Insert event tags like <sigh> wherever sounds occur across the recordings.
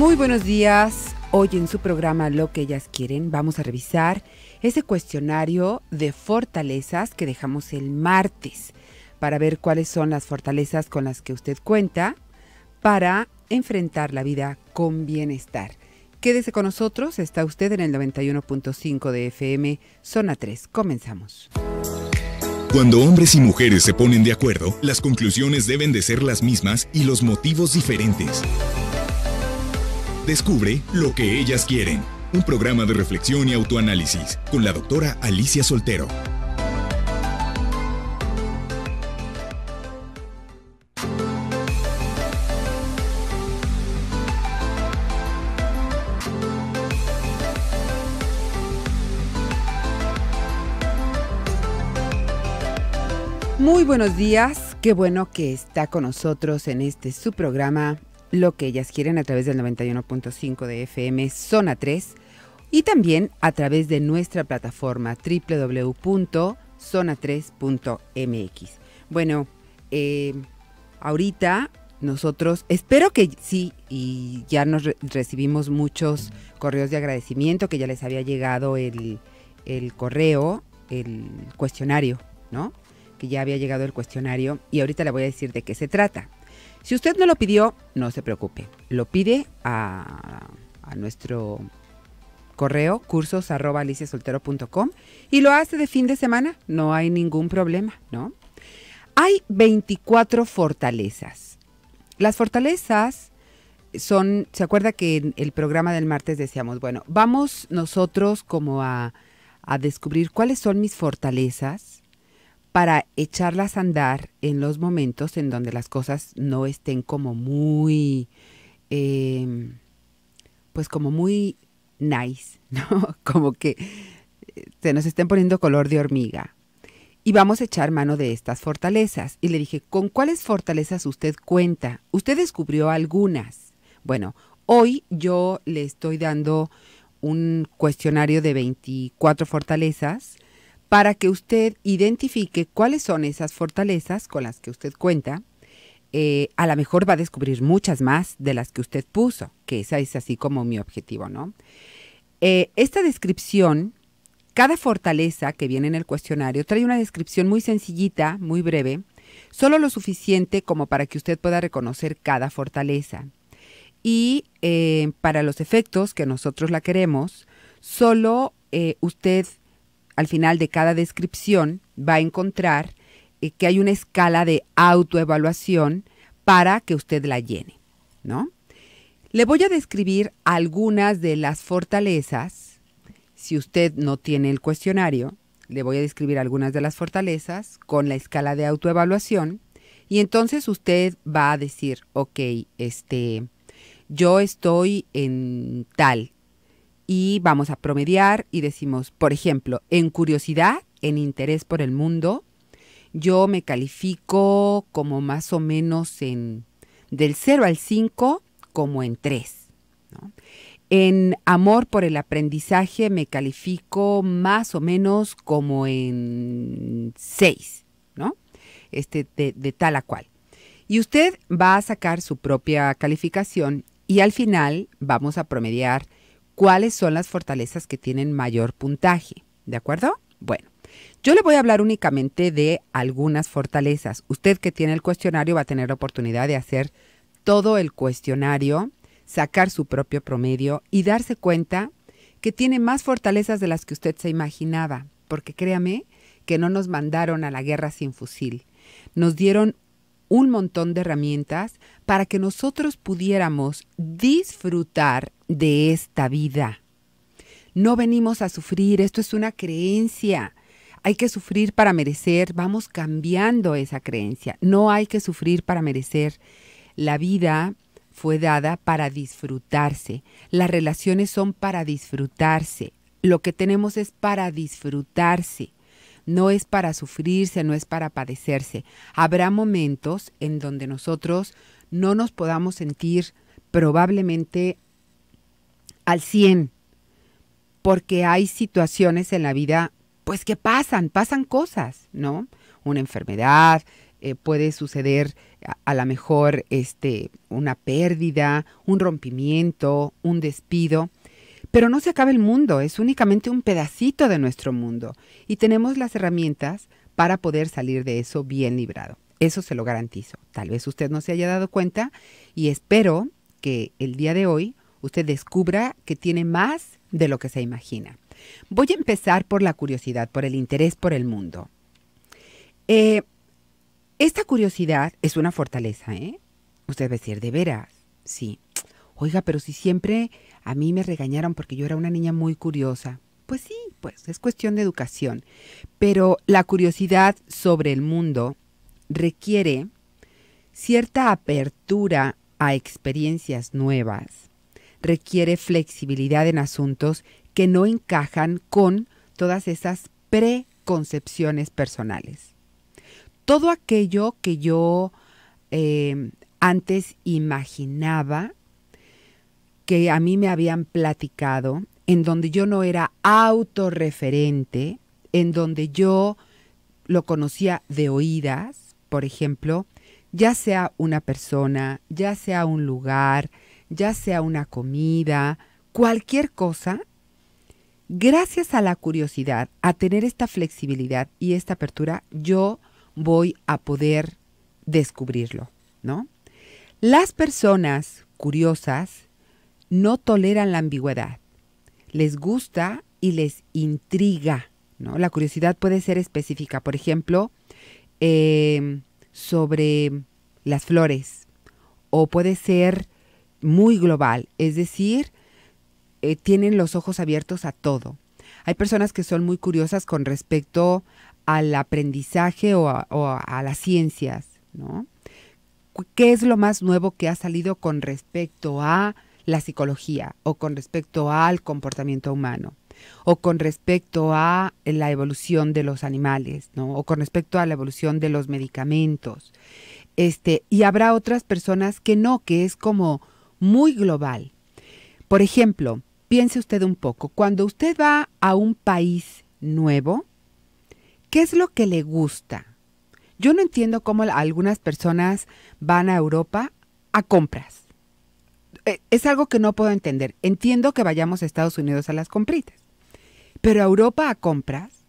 Muy buenos días. Hoy en su programa Lo que ellas quieren vamos a revisar ese cuestionario de fortalezas que dejamos el martes para ver cuáles son las fortalezas con las que usted cuenta para enfrentar la vida con bienestar. Quédese con nosotros, está usted en el 91.5 de FM, zona 3. Comenzamos. Cuando hombres y mujeres se ponen de acuerdo, las conclusiones deben de ser las mismas y los motivos diferentes. Descubre lo que ellas quieren. Un programa de reflexión y autoanálisis con la doctora Alicia Soltero. Muy buenos días, qué bueno que está con nosotros en este su programa lo que ellas quieren a través del 91.5 de FM Zona 3 y también a través de nuestra plataforma www.zona3.mx. Bueno, eh, ahorita nosotros, espero que sí, y ya nos recibimos muchos correos de agradecimiento, que ya les había llegado el, el correo, el cuestionario, ¿no? Que ya había llegado el cuestionario y ahorita le voy a decir de qué se trata. Si usted no lo pidió, no se preocupe. Lo pide a, nuestro correo cursos y lo hace de fin de semana. No hay ningún problema, ¿no? Hay 24 fortalezas. Las fortalezas son, ¿se acuerda que en el programa del martes decíamos, bueno, vamos nosotros como a, a descubrir cuáles son mis fortalezas para echarlas a andar en los momentos en donde las cosas no estén como muy, em, pues como muy nice, <laughs> ¿no? Como que eh, se nos estén poniendo color de hormiga. Y vamos a echar mano de estas fortalezas. Y le dije, ¿con cuáles fortalezas usted cuenta? Usted descubrió algunas. Bueno, hoy yo le estoy dando un cuestionario de 24 fortalezas para que usted identifique cuáles son esas fortalezas con las que usted cuenta. Eh, a lo mejor va a descubrir muchas más de las que usted puso, que esa es así como mi objetivo, ¿no? Eh, esta descripción, cada fortaleza que viene en el cuestionario trae una descripción muy sencillita, muy breve, solo lo suficiente como para que usted pueda reconocer cada fortaleza. Y eh, para los efectos que nosotros la queremos, solo usted al final de cada descripción va a encontrar eh, que hay una escala de autoevaluación para que usted la llene, ¿no? Le voy a describir algunas de las fortalezas. Si usted no tiene el cuestionario, le voy a describir algunas de las fortalezas con la escala de autoevaluación. Y entonces usted va a decir, ok, este, yo estoy en tal, y vamos a promediar y decimos, por ejemplo, en curiosidad, en interés por el mundo, yo me califico como más o menos en del 0 al 5 como en 3. En amor por el aprendizaje me califico más o menos como en 6, ¿no? Este, de, de tal a cual. Y usted va a sacar su propia calificación y al final vamos a promediar cuáles son las fortalezas que tienen mayor puntaje. ¿De acuerdo? Bueno. Yo le voy a hablar únicamente de algunas fortalezas. Usted que tiene el cuestionario va a tener la oportunidad de hacer todo el cuestionario, sacar su propio promedio y darse cuenta que tiene más fortalezas de las que usted se imaginaba, porque créame que no nos mandaron a la guerra sin fusil. Nos dieron un montón de herramientas para que nosotros pudiéramos disfrutar de esta vida. No venimos a sufrir, esto es una creencia. Hay que sufrir para merecer, vamos cambiando esa creencia. No hay que sufrir para merecer. La vida fue dada para disfrutarse. Las relaciones son para disfrutarse. Lo que tenemos es para disfrutarse no es para sufrirse, no es para padecerse. Habrá momentos en donde nosotros no nos podamos sentir probablemente al 100, porque hay situaciones en la vida, pues que pasan, pasan cosas, ¿no? Una enfermedad, eh, puede suceder a, a lo mejor este, una pérdida, un rompimiento, un despido. Pero no se acaba el mundo, es únicamente un pedacito de nuestro mundo y tenemos las herramientas para poder salir de eso bien librado. Eso se lo garantizo. Tal vez usted no se haya dado cuenta y espero que el día de hoy usted descubra que tiene más de lo que se imagina. Voy a empezar por la curiosidad, por el interés por el mundo. Eh, esta curiosidad es una fortaleza, ¿eh? Usted va a decir, de veras, sí. Oiga, pero si siempre a mí me regañaron porque yo era una niña muy curiosa. Pues sí, pues es cuestión de educación. Pero la curiosidad sobre el mundo requiere cierta apertura a experiencias nuevas. Requiere flexibilidad en asuntos que no encajan con todas esas preconcepciones personales. Todo aquello que yo eh, antes imaginaba que a mí me habían platicado, en donde yo no era autorreferente, en donde yo lo conocía de oídas, por ejemplo, ya sea una persona, ya sea un lugar, ya sea una comida, cualquier cosa, gracias a la curiosidad, a tener esta flexibilidad y esta apertura, yo voy a poder descubrirlo, ¿no? Las personas curiosas no toleran la ambigüedad. Les gusta y les intriga. ¿no? La curiosidad puede ser específica, por ejemplo, em, sobre las flores, o puede ser muy global, es decir, eh, tienen los ojos abiertos a todo. Hay personas que son muy curiosas con respecto al aprendizaje o a, a las ciencias, ¿no? ¿Qué es lo más nuevo que ha salido con respecto a la psicología o con respecto al comportamiento humano o con respecto a la evolución de los animales, O con respecto a la evolución de los medicamentos. Este, y habrá otras personas que no, que es como muy global. Por ejemplo, piense usted un poco, cuando usted va a un país nuevo, ¿qué es lo que le gusta? Yo no entiendo cómo algunas personas van a Europa a compras eh, es algo que no puedo entender. Entiendo que vayamos a Estados Unidos a las compritas, pero a Europa a compras.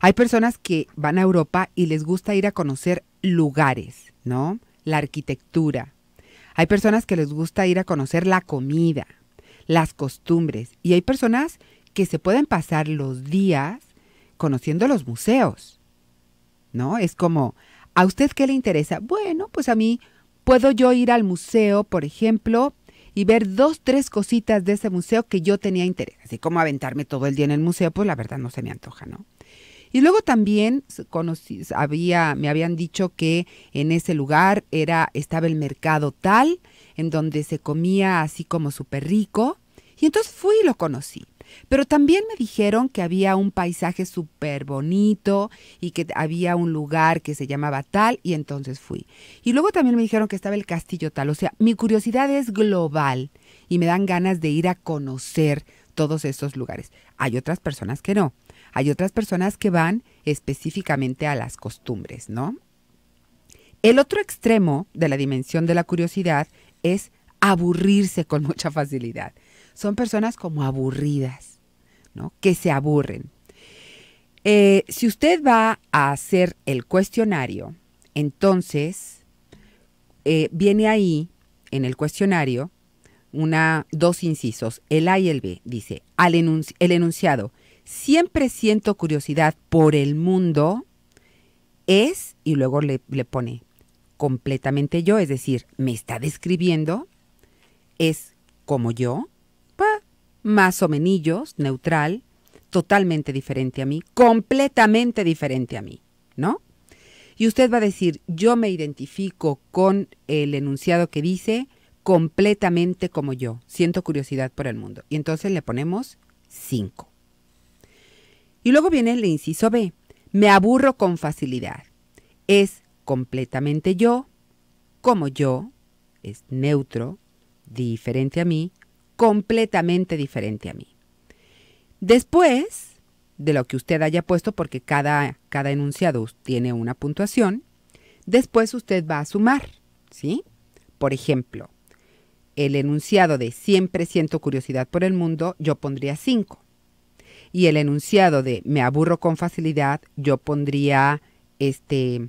Hay personas que van a Europa y les gusta ir a conocer lugares, ¿no? La arquitectura. Hay personas que les gusta ir a conocer la comida, las costumbres. Y hay personas que se pueden pasar los días conociendo los museos, ¿no? Es como, ¿a usted qué le interesa? Bueno, pues a mí puedo yo ir al museo, por ejemplo, y ver dos, tres cositas de ese museo que yo tenía interés. Así como aventarme todo el día en el museo, pues la verdad no se me antoja, ¿no? Y luego también conocí, había, me habían dicho que en ese lugar era, estaba el mercado tal, en donde se comía así como súper rico. Y entonces fui y lo conocí. Pero también me dijeron que había un paisaje súper bonito y que había un lugar que se llamaba tal y entonces fui. Y luego también me dijeron que estaba el castillo tal. O sea, mi curiosidad es global y me dan ganas de ir a conocer todos estos lugares. Hay otras personas que no. Hay otras personas que van específicamente a las costumbres, ¿no? El otro extremo de la dimensión de la curiosidad es aburrirse con <laughs> mucha facilidad son personas como aburridas, ¿no? Que se aburren. Eh, si usted va a hacer el cuestionario, entonces eh, viene ahí en el cuestionario una, dos incisos, el A y el B. Dice, el enunciado, siempre siento curiosidad por el mundo, es, y luego le, le pone completamente yo, es decir, me está describiendo, es como yo, más o menos, neutral, totalmente diferente a mí, completamente diferente a mí, ¿no? Y usted va a decir, yo me identifico con el enunciado que dice completamente como yo, siento curiosidad por el mundo. Y entonces le ponemos 5. Y luego viene el inciso B, me aburro con facilidad. Es completamente yo, como yo, es neutro, diferente a mí, completamente diferente a mí. Después de lo que usted haya puesto, porque cada, cada enunciado tiene una puntuación, después usted va a sumar, ¿sí? Por ejemplo, el enunciado de siempre siento curiosidad por el mundo, yo pondría 5. Y el enunciado de me aburro con facilidad, yo pondría este,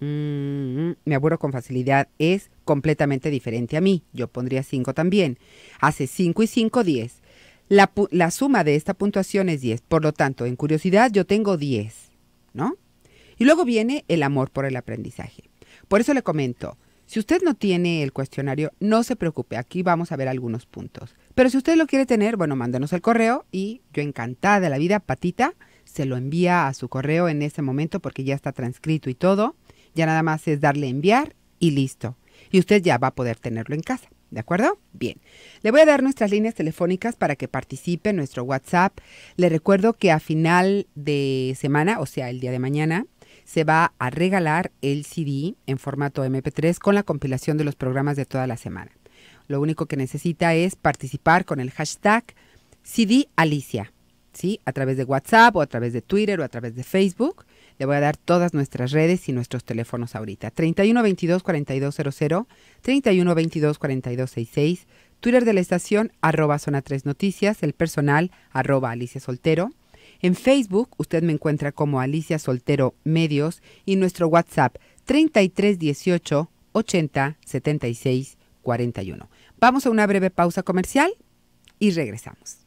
mm, mm, me aburro con facilidad es completamente diferente a mí. Yo pondría 5 también. Hace 5 y 5, 10. La, suma de esta puntuación es 10. Por lo tanto, en curiosidad yo tengo 10, ¿no? Y luego viene el amor por el aprendizaje. Por eso le comento, si usted no tiene el cuestionario, no se preocupe, aquí vamos a ver algunos puntos. Pero si usted lo quiere tener, bueno, mándenos el correo y yo encantada de la vida, patita, se lo envía a su correo en ese momento porque ya está transcrito y todo. Ya nada más es darle enviar y listo y usted ya va a poder tenerlo en casa. ¿De acuerdo? Bien. Le voy a dar nuestras líneas telefónicas para que participe en nuestro WhatsApp. Le recuerdo que a final de semana, o sea, el día de mañana, se va a regalar el CD en formato MP3 con la compilación de los programas de toda la semana. Lo único que necesita es participar con el hashtag CD Alicia, ¿sí? A través de WhatsApp o a través de Twitter o a través de Facebook le voy a dar todas nuestras redes y nuestros teléfonos ahorita. 3122-4200, 3122-4266, Twitter de la estación, arroba Zona 3 Noticias, el personal, arroba Alicia Soltero. En Facebook usted me encuentra como Alicia Soltero Medios y nuestro WhatsApp 3318 80 76 41. Vamos a una breve pausa comercial y regresamos.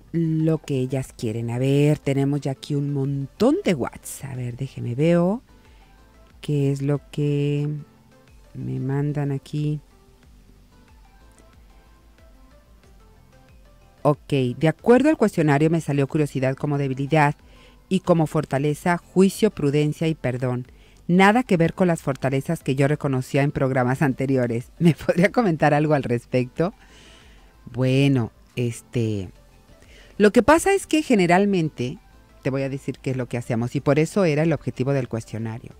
lo que ellas quieren. A ver, tenemos ya aquí un montón de WhatsApp. A ver, déjeme veo qué es lo que me mandan aquí. Ok, de acuerdo al cuestionario me salió curiosidad como debilidad y como fortaleza juicio, prudencia y perdón. Nada que ver con las fortalezas que yo reconocía en programas <laughs> anteriores. ¿Me podría comentar algo al respecto? Bueno, este, lo que pasa es que generalmente, te voy a decir qué es lo que hacemos, y por eso era el objetivo del cuestionario.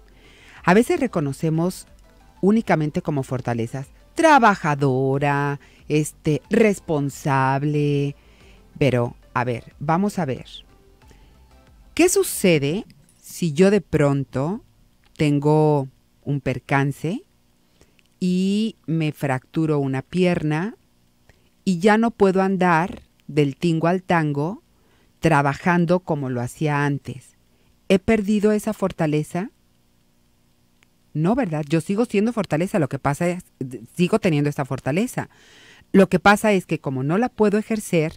A veces reconocemos únicamente como fortalezas trabajadora, este, responsable, pero a ver, vamos a ver. ¿Qué sucede si yo de pronto tengo un percance y me fracturo una pierna y ya no puedo andar del tingo al tango trabajando como lo hacía antes. ¿He perdido esa fortaleza? No, ¿verdad? Yo sigo siendo fortaleza, lo que pasa es, sigo teniendo esta fortaleza. Lo que pasa es que como no la puedo ejercer,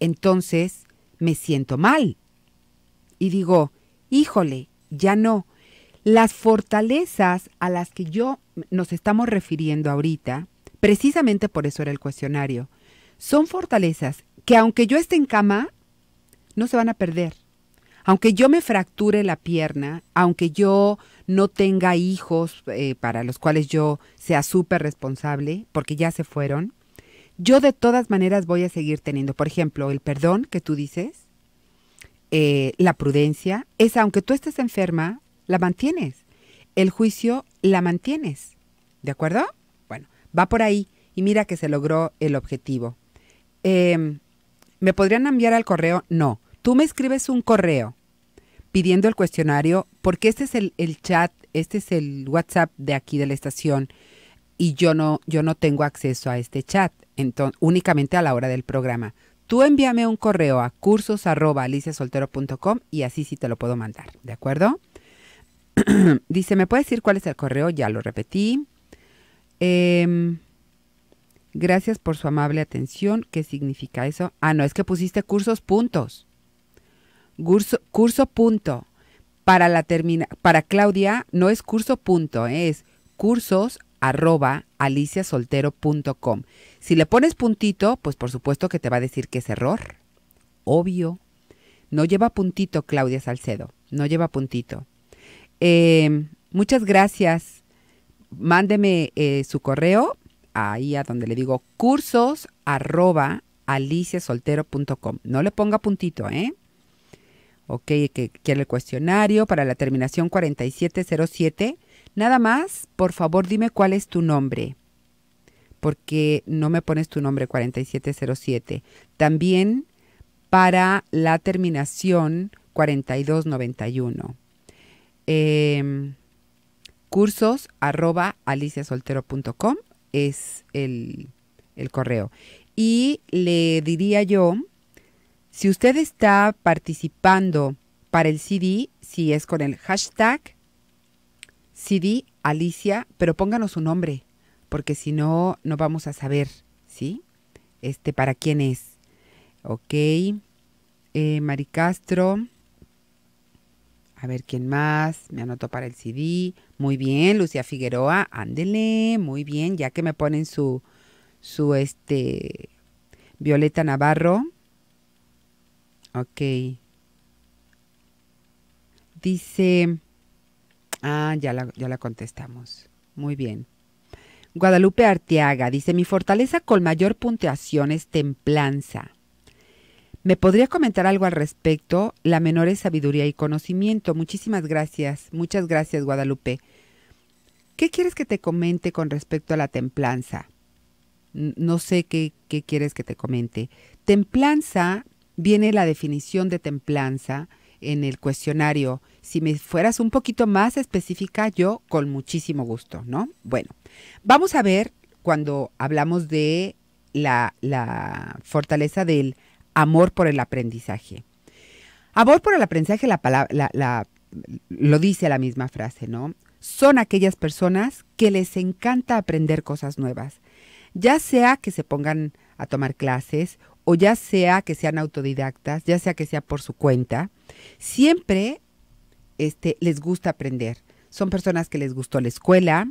entonces me siento mal. Y digo, híjole, ya no. Las fortalezas a las que yo nos estamos refiriendo ahorita, precisamente por eso era el cuestionario, son fortalezas que aunque yo esté en cama, no se van a perder. Aunque yo me fracture la pierna, aunque yo no tenga hijos eh, para los cuales yo sea súper responsable, porque ya se fueron, yo de todas maneras voy a seguir teniendo, por ejemplo, el perdón que tú dices, eh, la prudencia, es aunque tú estés enferma, la mantienes. El juicio la mantienes. ¿De acuerdo? Bueno, va por ahí y mira que se logró el objetivo. Em, ¿me podrían enviar al correo? No. Tú me escribes un correo pidiendo el cuestionario, porque este es el, chat, este es el WhatsApp de aquí de la estación y yo no, yo no tengo acceso a este chat, entonces, únicamente a la hora del programa. Tú envíame un correo a cursos.aliciasoltero.com y así sí te lo puedo mandar, ¿de acuerdo? <clears throat> Dice, ¿me puedes decir cuál es el correo? Ya lo repetí. Em, Gracias por su amable atención. ¿Qué significa eso? Ah, no, es que pusiste cursos puntos. Curso, curso punto. Para, la para Claudia no es curso punto, eh, es cursos arroba aliciasoltero.com. Si le pones puntito, pues por supuesto que te va a decir que es error. Obvio. No lleva puntito Claudia Salcedo, no lleva puntito. Eh, muchas gracias. Mándeme eh, su correo ahí a donde le digo cursos arroba aliciasoltero.com. No le ponga puntito, ¿eh? Ok, que quiere el cuestionario para la terminación 4707. Nada más, por favor, dime cuál es tu nombre. Porque no me pones tu nombre 4707. También para la terminación 4291. Eh, em, cursos arroba aliciasoltero.com es el, correo. Y le diría yo, si usted está participando para el CD, si es con el hashtag CD Alicia, pero pónganos su nombre, porque si no, no vamos a saber, ¿sí? Este, para quién es. Ok. Eh, Mari Castro. A ver quién más. Me anoto para el CD. Muy bien, Lucía Figueroa. Ándele, muy bien. Ya que me ponen su, su este, Violeta Navarro. Ok. Dice, ah, ya la, ya la contestamos. Muy bien. Guadalupe Arteaga dice, mi fortaleza con mayor puntuación es templanza. ¿Me podría comentar algo al respecto? La menor es sabiduría y conocimiento. Muchísimas gracias. Muchas gracias, Guadalupe. ¿Qué quieres que te comente con respecto a la templanza? No sé qué, quieres que te comente. Templanza, viene la definición de templanza en el cuestionario. Si me fueras un poquito más específica, yo con muchísimo gusto, ¿no? Bueno, vamos a ver cuando hablamos de la, la fortaleza del amor por el aprendizaje. Amor por el aprendizaje, la palabra, lo dice la misma frase, ¿no? Son aquellas personas que les encanta aprender cosas nuevas, ya sea que se pongan a tomar clases o ya sea que sean autodidactas, ya sea que sea por su cuenta, siempre este, les gusta aprender. Son personas que les gustó la escuela,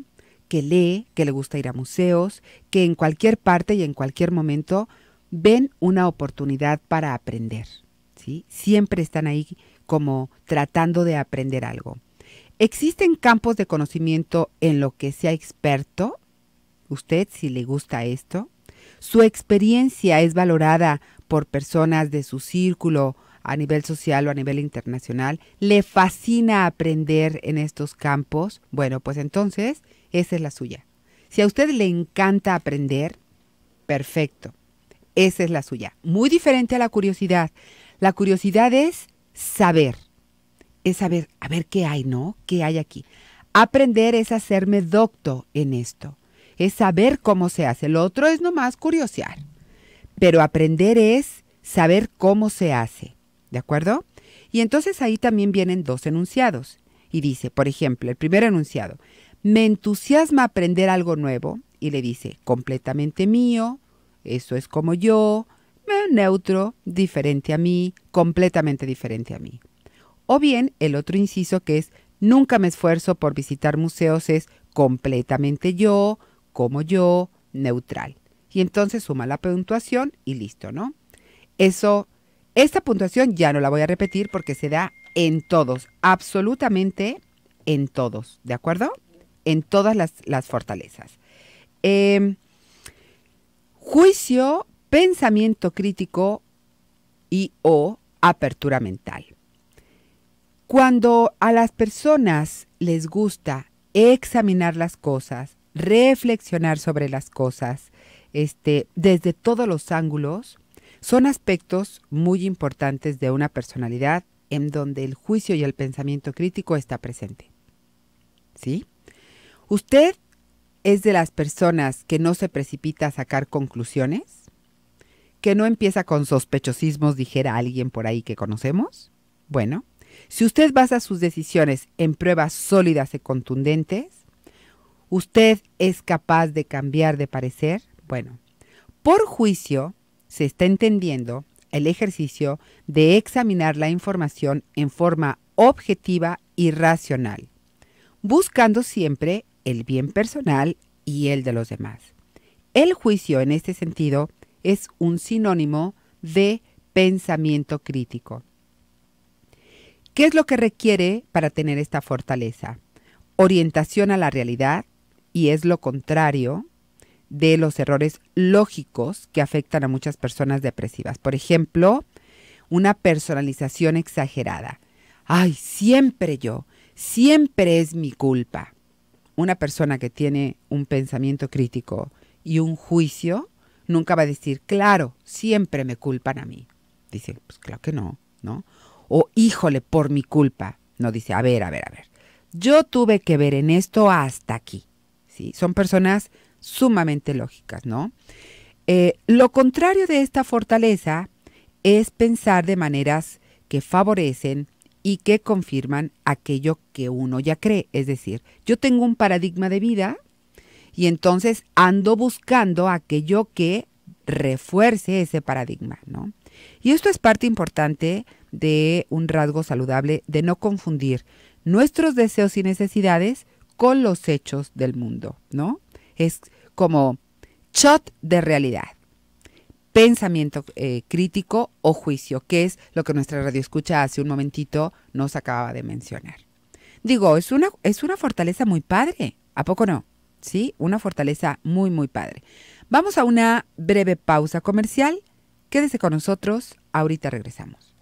que lee, que le gusta ir a museos, que en cualquier parte y en cualquier momento ven una oportunidad para aprender. ¿sí? Siempre están ahí como tratando de aprender algo. Existen campos de conocimiento en lo que sea experto. Usted, si le gusta esto, su experiencia es valorada por personas de su círculo a nivel social o a nivel internacional. Le fascina aprender en estos campos. Bueno, pues entonces, esa es la suya. Si a usted le encanta aprender, perfecto. Esa es la suya. Muy diferente a la curiosidad. La curiosidad es saber. Es saber, a ver qué hay, ¿no? ¿Qué hay aquí? Aprender es hacerme docto en esto. Es saber cómo se hace. Lo otro es nomás curiosear. Pero aprender es saber cómo se hace. ¿De acuerdo? Y entonces ahí también vienen dos enunciados. Y dice, por ejemplo, el primer enunciado, me entusiasma aprender algo nuevo. Y le dice, completamente mío, eso es como yo, neutro, diferente a mí, completamente diferente a mí. O bien el otro inciso que es nunca me esfuerzo por visitar museos es completamente yo, como yo, neutral. Y entonces suma la puntuación y listo, ¿no? Eso, esta puntuación ya no la voy a repetir porque se da en todos, absolutamente en todos, ¿de acuerdo? En todas las, las fortalezas. Eh, juicio, pensamiento crítico y o apertura mental. Cuando a las personas les gusta examinar las cosas, reflexionar sobre las cosas, este, desde todos los ángulos, son aspectos muy importantes de una personalidad en donde el juicio y el pensamiento crítico está presente. ¿Sí? Usted es de las personas que no se precipita a sacar conclusiones, que no empieza con sospechosismos, dijera alguien por ahí que conocemos. Bueno, si usted basa sus decisiones en pruebas sólidas y contundentes, usted es capaz de cambiar de parecer. Bueno, por juicio se está entendiendo el ejercicio de examinar la información en forma objetiva y racional, buscando siempre el bien personal y el de los demás. El juicio en este sentido es un sinónimo de pensamiento crítico. ¿Qué es lo que requiere para tener esta fortaleza? Orientación a la realidad y es lo contrario de los errores lógicos que afectan a muchas personas depresivas. Por ejemplo, una personalización exagerada. Ay, siempre yo, siempre es mi culpa una persona que tiene un pensamiento crítico y un juicio nunca va a decir, claro, siempre me culpan a mí. Dice, pues claro que no, ¿no? O híjole, por mi culpa. No dice, a ver, a ver, a ver. Yo tuve que ver en esto hasta aquí. ¿Sí? Son personas sumamente lógicas, ¿no? Eh, lo contrario de esta fortaleza es pensar de maneras que favorecen y que confirman aquello que uno ya cree. Es decir, yo tengo un paradigma de vida y entonces ando buscando aquello que refuerce ese paradigma, ¿no? Y esto es parte importante de un rasgo saludable de no confundir nuestros deseos y necesidades con los hechos del mundo, ¿no? Es como shot de realidad pensamiento eh, crítico o juicio, que es lo que nuestra radio escucha hace un momentito nos acababa de mencionar. Digo, es una, es una fortaleza muy padre, ¿a poco no? Sí, una fortaleza muy, muy padre. Vamos a una breve pausa comercial. Quédese con nosotros, ahorita regresamos.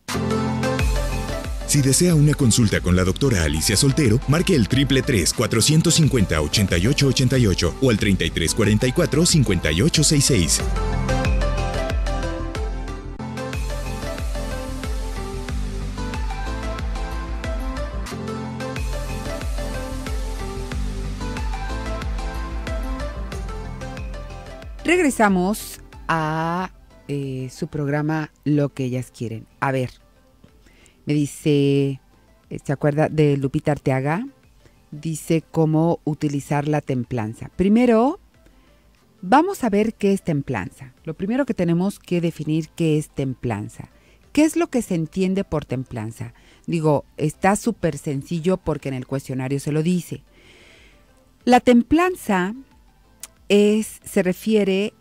Si desea una consulta con la doctora Alicia Soltero, marque el triple 450 8888 o el al 3344 5866. Regresamos a eh, su programa Lo que ellas quieren. A ver, me dice, eh, ¿se acuerda de Lupita Arteaga? Dice cómo utilizar la templanza. Primero, vamos a ver qué es templanza. Lo primero que tenemos que definir qué es templanza. ¿Qué es lo que se entiende por templanza? Digo, está súper sencillo porque en el cuestionario se lo dice. La templanza se refiere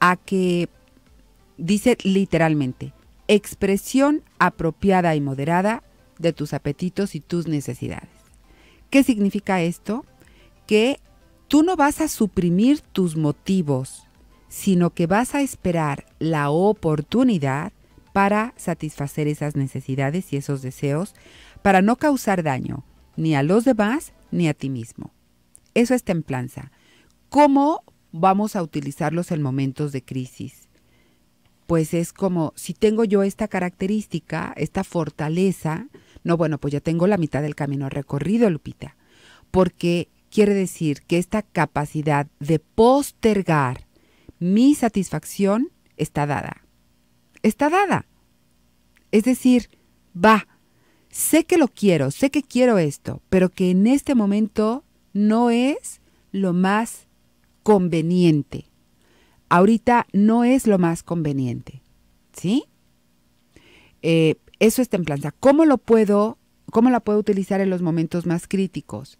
a que, dice literalmente, expresión apropiada y moderada de tus apetitos y tus necesidades. ¿Qué significa esto? Que tú no vas a suprimir tus motivos, sino que vas a esperar la oportunidad para satisfacer esas necesidades y esos deseos, para no causar daño ni a los demás ni a ti mismo. Eso es templanza. ¿Cómo vamos a utilizarlos en momentos de crisis? Pues es como, si tengo yo esta característica, esta fortaleza, no, bueno, pues ya tengo la mitad del camino recorrido, Lupita, porque quiere decir que esta capacidad de postergar mi satisfacción está dada. Está dada. Es decir, va, sé que lo quiero, sé que quiero esto, pero que en este momento no es lo más conveniente. Ahorita no es lo más conveniente, ¿sí? Eh, eso es templanza. ¿Cómo lo puedo, cómo la puedo utilizar en los momentos más críticos?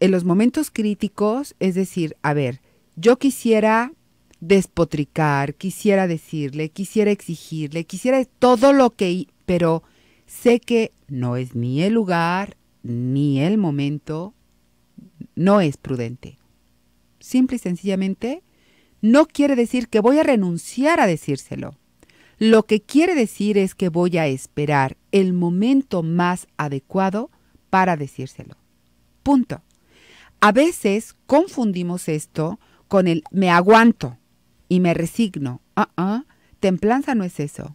En los momentos críticos, es decir, a ver, yo quisiera despotricar, quisiera decirle, quisiera exigirle, quisiera todo lo que, pero sé que no es ni el lugar, ni el momento, no es prudente simple y sencillamente, no quiere decir que voy a renunciar a decírselo. Lo que quiere decir es que voy a esperar el momento más adecuado para decírselo. Punto. A veces confundimos esto con el me aguanto y me resigno. Ah, ah templanza no es eso.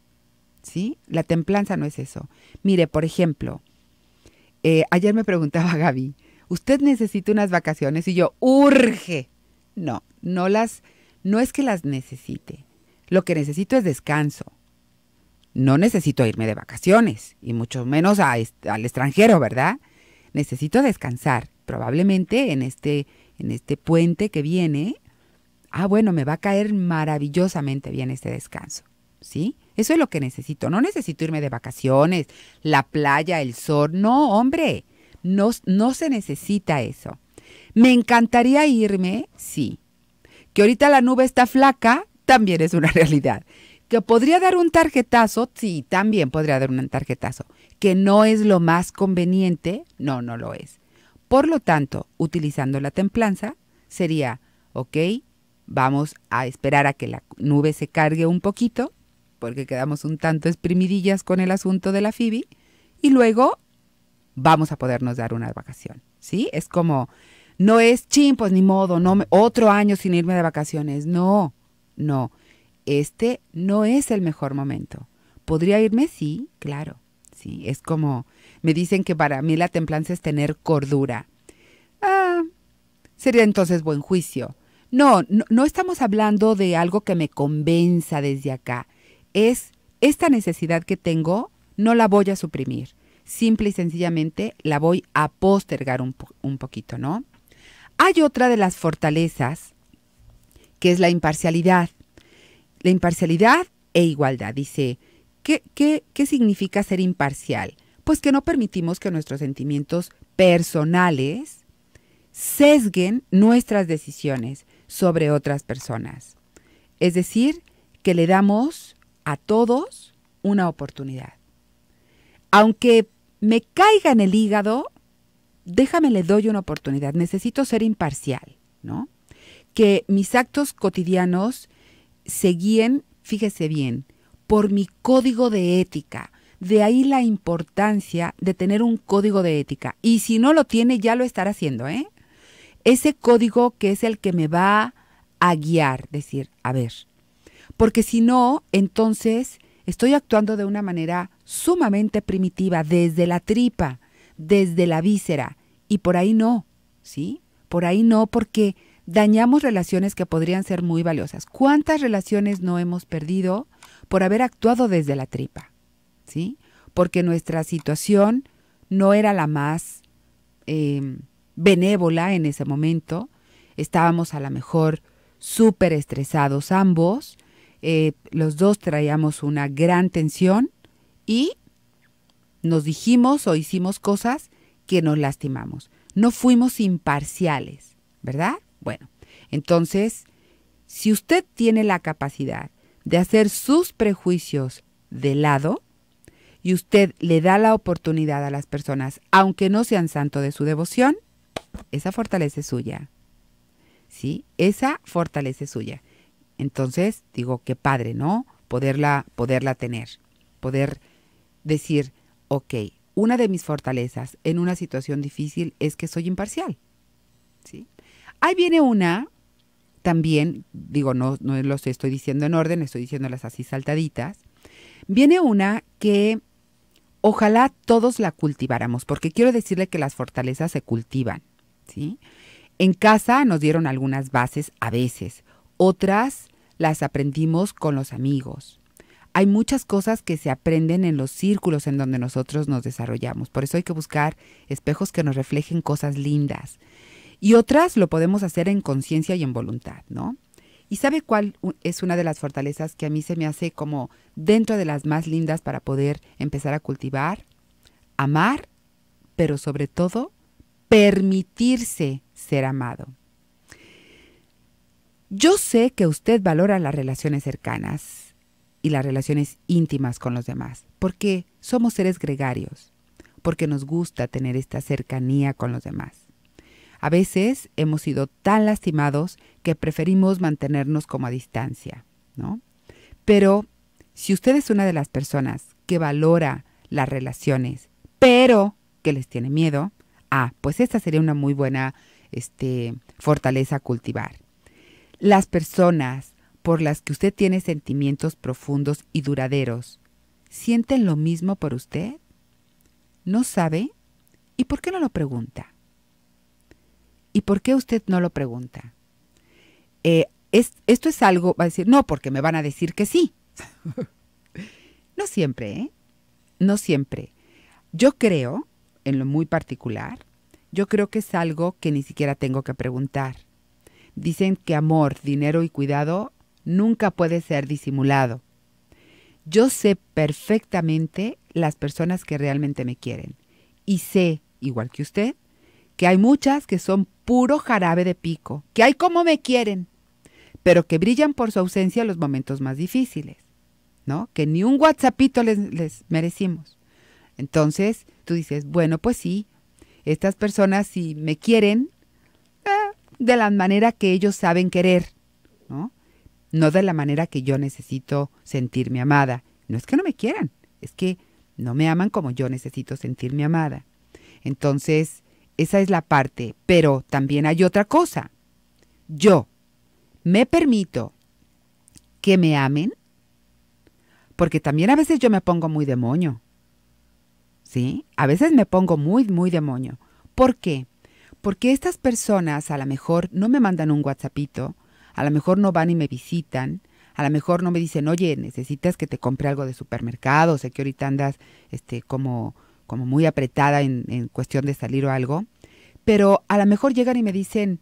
¿Sí? La templanza no es eso. Mire, por ejemplo, eh, ayer me preguntaba <laughs> Gaby, ¿usted necesita unas vacaciones? Y yo, urge, no, no las, no es que las necesite. Lo que necesito es descanso. No necesito irme de vacaciones, y mucho menos al extranjero, ¿verdad? Necesito descansar. Probablemente en este, en este puente que viene, ah, bueno, me va a caer maravillosamente bien este descanso, ¿sí? Eso es lo que necesito. No necesito irme de vacaciones, la playa, el sol. No, hombre, no, no se necesita eso. Me encantaría irme, sí. Que ahorita la nube está flaca, también es una <laughs> realidad. Que podría dar un tarjetazo, sí, también podría dar un tarjetazo. Que no es lo más conveniente, no, no lo es. Por lo tanto, utilizando la templanza, sería, ok, vamos a esperar a que la nube se cargue un poquito, porque quedamos un tanto exprimidillas con el asunto de la Fibi, y luego vamos a podernos dar una vacación. ¿Sí? Es como no es chimpos, ni modo, no otro año sin irme de vacaciones. No, no. Este no es el mejor momento. ¿Podría irme? Sí, claro. Sí, es como me dicen que para mí la templanza es tener cordura. Ah, sería entonces buen juicio. No, no, estamos hablando de algo que me convenza desde acá. Es esta necesidad que tengo, no la voy a suprimir. Simple y sencillamente la voy a postergar un poquito, ¿no? Hay otra de las fortalezas, que es la imparcialidad. La imparcialidad e igualdad. Dice, ¿qué, qué, qué significa ser imparcial? Pues que no permitimos que nuestros sentimientos personales sesguen nuestras decisiones sobre otras personas. Es decir, que le damos a todos una oportunidad. Aunque me caiga en el hígado, déjame, le doy una oportunidad, necesito ser imparcial, ¿no? Que mis actos cotidianos se guíen, fíjese bien, por mi código de ética. De ahí la importancia de tener un código de ética. Y si no lo tiene, ya lo estará haciendo, ¿eh? Ese código que es el que me va a guiar, decir, a ver. Porque si no, entonces estoy actuando de una manera sumamente primitiva, desde la tripa, desde la víscera y por ahí no, ¿sí? Por ahí no porque dañamos relaciones que podrían ser muy valiosas. ¿Cuántas relaciones no hemos perdido por haber actuado desde la tripa? ¿Sí? Porque nuestra situación no era la más em, benévola en ese momento. Estábamos a lo mejor súper estresados ambos. Eh, los dos traíamos una gran tensión y nos dijimos o hicimos cosas que nos lastimamos. No fuimos imparciales, ¿verdad? Bueno, entonces, si usted tiene la capacidad de hacer sus prejuicios de lado y usted le da la oportunidad a las personas, aunque no sean santo de su devoción, esa fortaleza es suya. ¿Sí? Esa fortaleza es suya. Entonces, digo, qué padre, ¿no? Poderla, poderla tener, poder decir, ok, una de mis fortalezas en una situación difícil es que soy imparcial. ¿sí? Ahí viene una, también, digo, no, no estoy diciendo en orden, estoy diciéndolas así saltaditas. Viene una que ojalá todos la cultiváramos, porque quiero decirle que las fortalezas se cultivan. ¿sí? En casa nos dieron algunas bases a veces, otras las aprendimos con los amigos hay muchas cosas que se aprenden en los círculos en donde nosotros nos desarrollamos. Por eso hay que buscar espejos que nos reflejen cosas lindas. Y otras lo podemos hacer en conciencia y en voluntad, ¿no? ¿Y sabe cuál es una de las fortalezas que a mí se me hace como dentro de las más lindas para poder empezar a cultivar? Amar, pero sobre todo permitirse ser amado. Yo sé que usted valora las relaciones cercanas, y las relaciones íntimas con los demás, porque somos seres gregarios, porque nos gusta tener esta cercanía con los demás. A veces hemos sido tan lastimados que preferimos mantenernos como a distancia, ¿no? Pero si usted es una de las personas que valora las relaciones, pero que les tiene miedo, ah, pues esta sería una muy buena este, fortaleza a cultivar. Las personas por las que usted tiene sentimientos profundos y duraderos, ¿sienten lo mismo por usted? ¿No sabe? ¿Y por qué no lo pregunta? ¿Y por qué usted no lo pregunta? Eh, esto es algo, va a decir, no, porque me van a decir que sí. <laughs> no siempre, ¿eh? No siempre. Yo creo, en lo muy particular, yo creo que es algo que ni siquiera tengo que preguntar. Dicen que amor, dinero y cuidado nunca puede ser disimulado. Yo sé perfectamente las personas que realmente me quieren y sé, igual que usted, que hay muchas que son puro jarabe de pico, que hay como me quieren, pero que brillan por su ausencia en los momentos más difíciles, ¿no? Que ni un WhatsAppito les, merecimos. Entonces, tú dices, bueno, pues sí, estas personas si me quieren, eh, de la manera que ellos saben querer, no de la manera que yo necesito sentirme amada. No es que no me quieran, es que no me aman como yo necesito sentirme amada. Entonces, esa es la parte, pero también hay otra cosa. Yo me permito que me amen, porque también a veces yo me pongo muy demonio. ¿Sí? A veces me pongo muy, muy demonio. ¿Por qué? Porque estas personas a lo mejor no me mandan un WhatsAppito, a lo mejor no van y me visitan, a lo mejor no me dicen, oye, necesitas que te compre algo de supermercado, sé que ahorita andas este, como, como muy apretada en, cuestión de salir o algo, pero a lo mejor llegan y me dicen,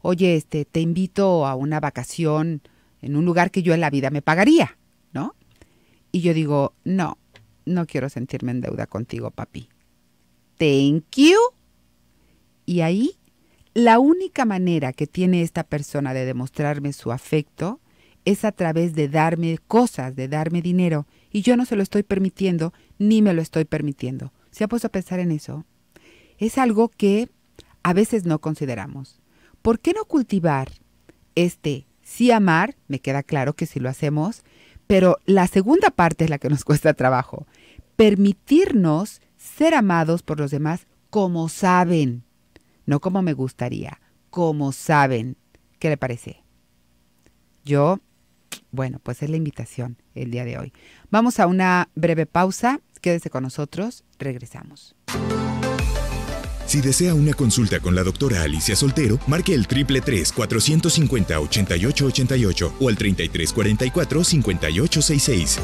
oye, este, te invito a una vacación en un lugar que yo en la vida me pagaría, ¿no? Y yo digo, no, no quiero sentirme en deuda contigo, papi. Thank you. Y ahí la única manera que tiene esta persona de demostrarme su afecto es a través de darme cosas, de darme dinero, y yo no se lo estoy permitiendo ni me lo estoy permitiendo. ¿Se ha puesto a pensar en eso? Es algo que a veces no consideramos. ¿Por qué no cultivar este sí amar? Me queda claro que si lo hacemos, pero la segunda parte es la que nos <laughs> cuesta trabajo. Permitirnos ser amados por los demás como saben no como me gustaría, como saben. ¿Qué le parece? Yo, bueno, pues es la invitación el día de hoy. Vamos a una breve pausa, quédese con nosotros, regresamos. Si desea una consulta con la doctora Alicia Soltero, marque el triple 450 8888 o el 3344 5866.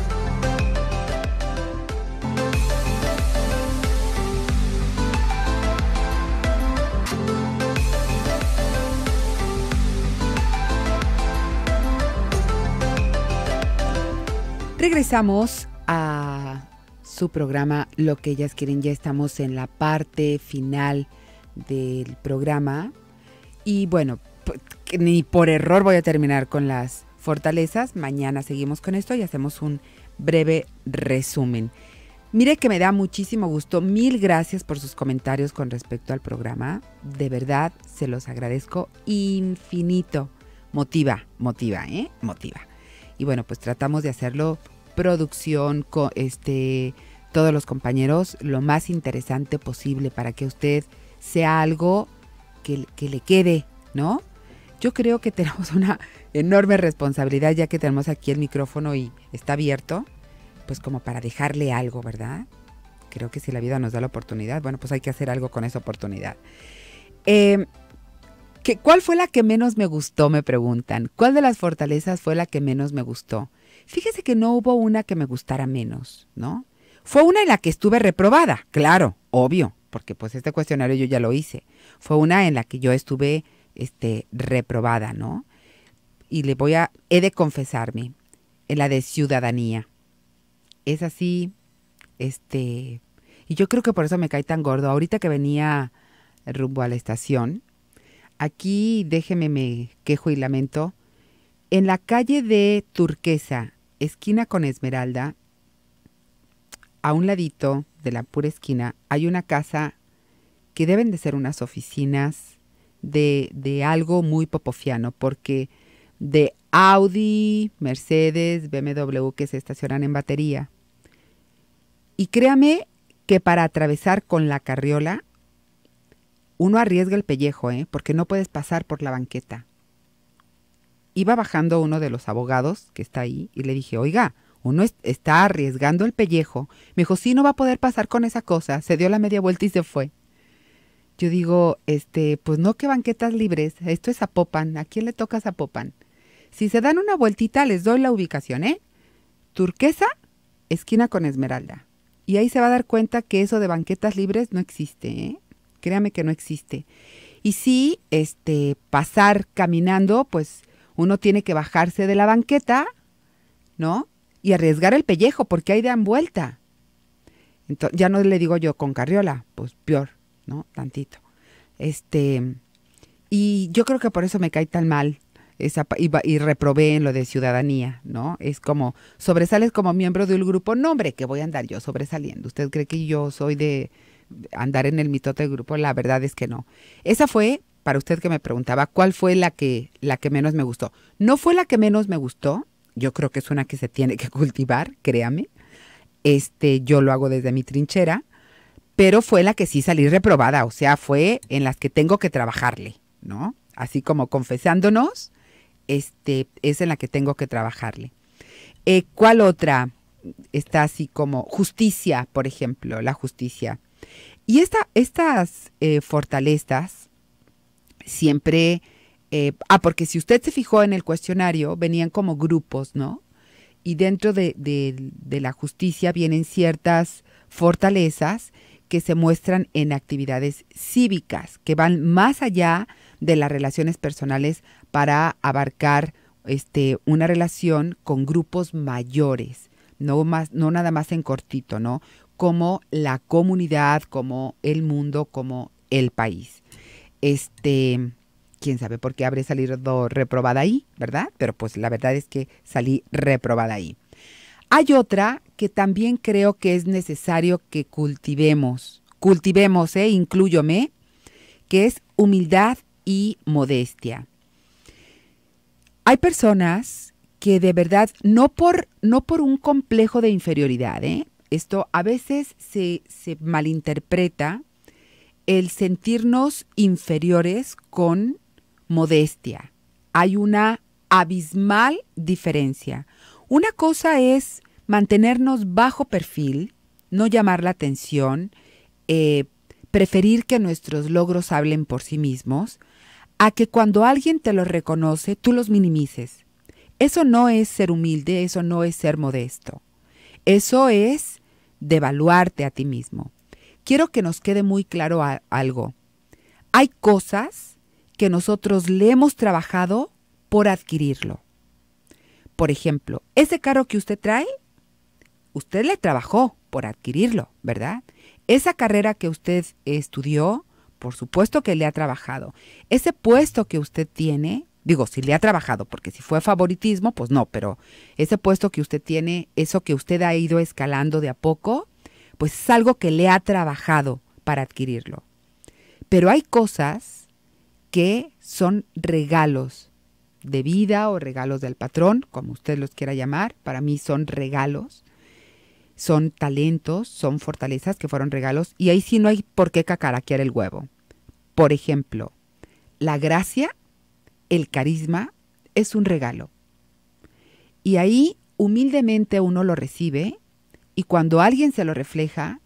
Regresamos a su programa Lo que ellas quieren. Ya estamos en la parte final del programa. Y bueno, ni por error voy a terminar con las fortalezas. Mañana seguimos con esto y hacemos un breve resumen. Mire que me da muchísimo gusto. Mil gracias por sus comentarios con respecto al programa. De verdad, se los agradezco infinito. Motiva, motiva, ¿eh? Motiva. Y bueno, pues tratamos de hacerlo producción, con este, todos los compañeros, lo más interesante posible para que usted sea algo que, que le quede, ¿no? Yo creo que <laughs> tenemos una enorme responsabilidad ya que tenemos aquí el micrófono y está abierto, pues como para dejarle algo, ¿verdad? Creo que si la vida nos da la oportunidad, bueno, pues hay que hacer algo con esa oportunidad. Em, ¿Cuál fue la que menos me gustó? Me preguntan. ¿Cuál de las fortalezas fue la que menos me gustó? Fíjese que no hubo una que me gustara menos, ¿no? Fue una en la que estuve reprobada, claro, obvio, porque pues este cuestionario yo ya lo hice. Fue una en la que yo estuve este, reprobada, ¿no? Y le voy a, he de confesarme, en la de ciudadanía. Es así, este, y yo creo que por eso me caí tan gordo. Ahorita que venía rumbo a la estación, aquí déjeme me quejo y lamento, en la calle de Turquesa esquina con Esmeralda, a un ladito de la pura esquina, hay una casa que deben de ser unas oficinas de, de algo muy popofiano, porque de Audi, Mercedes, BMW que se estacionan en batería. Y créame que para atravesar con la carriola, uno arriesga el pellejo, ¿eh? porque no puedes pasar por la banqueta iba bajando uno de los abogados que está ahí y le dije, oiga, uno está arriesgando el pellejo. Me dijo, sí, no va a poder pasar con esa cosa. Se dio la media vuelta y se fue. Yo digo, este, pues no que banquetas libres, esto es Zapopan, ¿a quién le toca Zapopan? Si se dan una vueltita, les doy la ubicación, ¿eh? Turquesa, esquina con Esmeralda. Y ahí se va a dar cuenta que eso de banquetas libres no existe, ¿eh? Créame que no existe. Y sí, este, pasar caminando, pues uno tiene que bajarse de la banqueta, ¿no? Y arriesgar el pellejo porque hay de vuelta. ya no le digo yo con carriola, pues peor, ¿no? Tantito. Este, y yo creo que por eso me cae tan mal esa, y, y, reprobé en lo de ciudadanía, ¿no? Es como, sobresales como miembro de un grupo, no hombre, que voy a andar yo sobresaliendo. ¿Usted cree que yo soy de andar en el mitote del grupo? La verdad es que no. Esa fue para usted que me preguntaba cuál fue la que, la que menos me gustó. No fue la que menos me gustó, yo creo que es una que se tiene que <laughs> cultivar, créame. Este, yo lo hago desde mi trinchera, pero fue la que sí salí reprobada, o sea, fue en las que tengo que trabajarle, ¿no? Así como confesándonos, este, es en la que tengo que trabajarle. Eh, ¿Cuál otra está así como justicia, por ejemplo, la justicia? Y estas eh, fortalezas siempre, eh, ah, porque si usted se fijó en el cuestionario, venían como grupos, ¿no? Y dentro de, de, de la justicia vienen ciertas fortalezas que se muestran en actividades cívicas, que van más allá de las relaciones personales para abarcar este, una relación con grupos mayores, no, más, no nada más en cortito, ¿no? Como la comunidad, como el mundo, como el país este, quién sabe por qué habré salido reprobada ahí, ¿verdad? Pero pues la verdad es que salí reprobada ahí. Hay otra que también creo que es necesario que cultivemos, cultivemos, ¿eh? incluyome, que es humildad y modestia. Hay personas que de verdad, no por, no por un complejo de inferioridad, eh, esto a veces se, se malinterpreta el sentirnos inferiores con modestia. Hay una abismal diferencia. Una cosa es mantenernos bajo perfil, no llamar la atención, eh, preferir que nuestros logros hablen por sí mismos, a que cuando alguien te los reconoce, tú los minimices. Eso no es ser humilde, eso no es ser modesto. Eso es devaluarte a ti mismo quiero que nos quede muy claro algo. Hay cosas que nosotros le hemos trabajado por adquirirlo. Por ejemplo, ese carro que usted trae, usted le trabajó por adquirirlo, ¿verdad? Esa carrera que usted estudió, por supuesto que le ha trabajado. Ese puesto que usted tiene, digo, si le ha trabajado, porque si fue favoritismo, pues no, pero ese puesto que usted tiene, eso que usted ha ido escalando de a poco, pues es algo que le ha trabajado para adquirirlo. Pero hay cosas que son regalos de vida o regalos del patrón, como usted los quiera llamar, para mí son regalos, son talentos, son fortalezas que fueron regalos y ahí sí no hay por qué cacaraquear el huevo. Por ejemplo, la gracia, el carisma, es un regalo. Y ahí humildemente uno lo recibe y cuando alguien se lo refleja,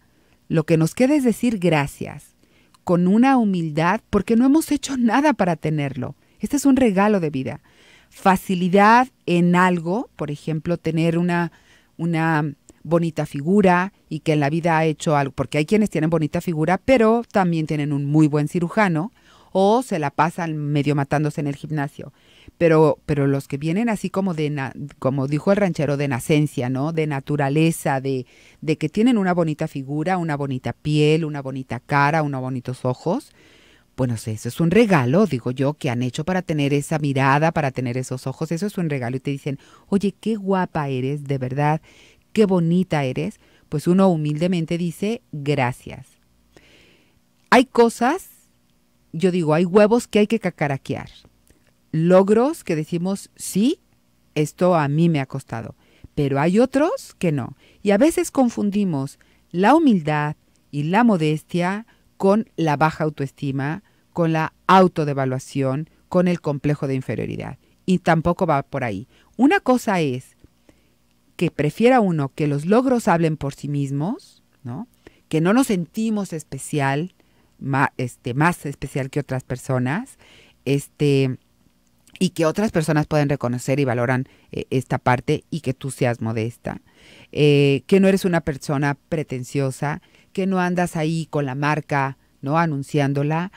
lo que nos queda es decir gracias, con una humildad, porque no hemos hecho nada para tenerlo. Este es un regalo de vida. Facilidad en algo, por ejemplo, tener una, una bonita figura y que en la vida ha hecho algo, porque hay quienes tienen bonita figura, pero también tienen un muy buen cirujano o se la pasan medio matándose en el gimnasio pero, pero los que vienen así como de, como dijo el ranchero, de nacencia, ¿no? De naturaleza, de, de que tienen una bonita figura, una bonita piel, una bonita cara, unos bonitos ojos. Bueno, eso es un regalo, digo yo, que han hecho para tener esa mirada, para tener esos ojos, eso es un regalo. Y te dicen, oye, qué guapa eres, de verdad, qué bonita eres. Pues uno humildemente dice, gracias. Hay cosas, yo digo, hay huevos que hay que cacaraquear logros que decimos, sí, esto a mí me ha costado, pero hay otros que no. Y a veces confundimos la humildad y la modestia con la baja autoestima, con la autodevaluación, con el complejo de inferioridad. Y tampoco va por ahí. Una cosa es que prefiera uno que los logros hablen por sí mismos, ¿no? que no nos sentimos especial, más, este, más especial que otras personas, este, y que otras personas pueden reconocer y valoran eh, esta parte y que tú seas modesta, eh, que no eres una persona pretenciosa, que no andas ahí con la marca, ¿no? Anunciándola.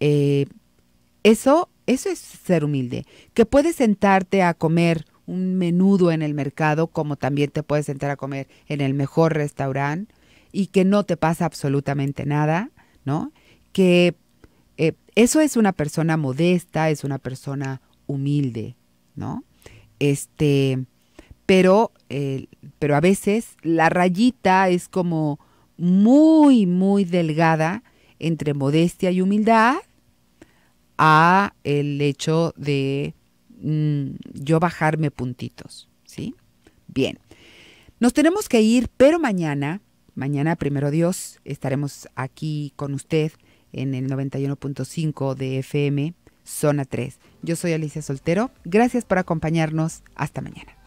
Eh, eso, eso es ser humilde, que puedes sentarte a comer un menudo en el mercado como también te puedes sentar a comer en el mejor restaurante y que no te pasa absolutamente nada, ¿no? Que eso es una persona modesta, es una persona humilde, ¿no? Este, pero, eh, pero a veces la rayita es como muy, muy delgada entre modestia y humildad a el hecho de mm, yo bajarme puntitos, ¿sí? Bien, nos tenemos que ir, pero mañana, mañana primero Dios, estaremos aquí con usted en el 91.5 de FM Zona 3. Yo soy Alicia Soltero. Gracias por acompañarnos. Hasta mañana.